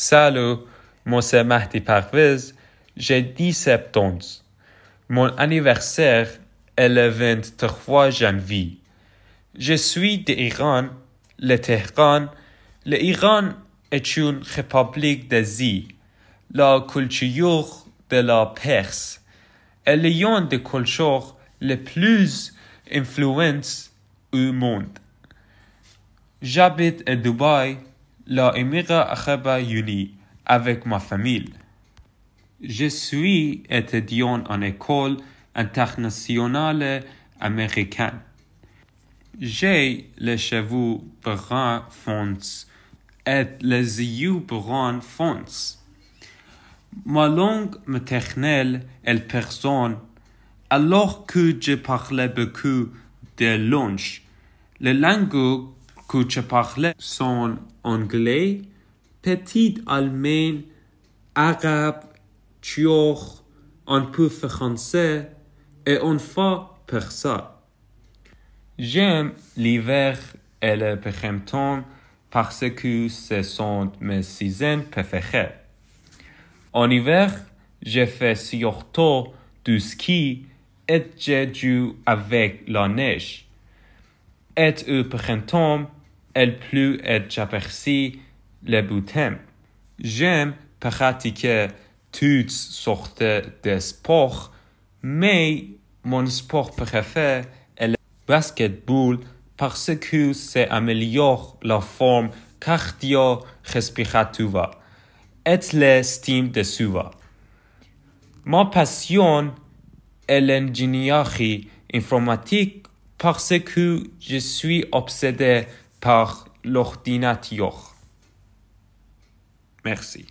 Salut, moi c'est Mahdi Parvez, j'ai 17 ans. Mon anniversaire est le 23 janvier. Je suis d'Iran, le Téhéran. L'Iran est une république d'Asie, la culture de la Perse est l'un des cultures les plus influentes au monde. J'habite à Dubaï la émira arabe Yuli avec ma famille. Je suis étudiant en école internationale américaine. J'ai les cheveux bruns foncés et les yeux bruns foncés. Ma langue maternelle est personne, alors que je parlais beaucoup de langues. Les langues que je parlais sont anglais, petit allemand, arabe, turc, un peu français et enfin ça. J'aime l'hiver et le printemps parce que ce sont mes saisons préférées. En hiver, j'ai fait surtout du ski et j'ai joué avec la neige. Et au printemps, elle plus être j'aperçis le bouton. J'aime pratiquer toutes sortes de sports, mais mon sport préféré est le basketball parce que c'est améliore la forme cardio-respiratoire et l'estime de soi. Ma passion est l'ingénierie informatique parce que je suis obsédé par l'ordinateur. Merci.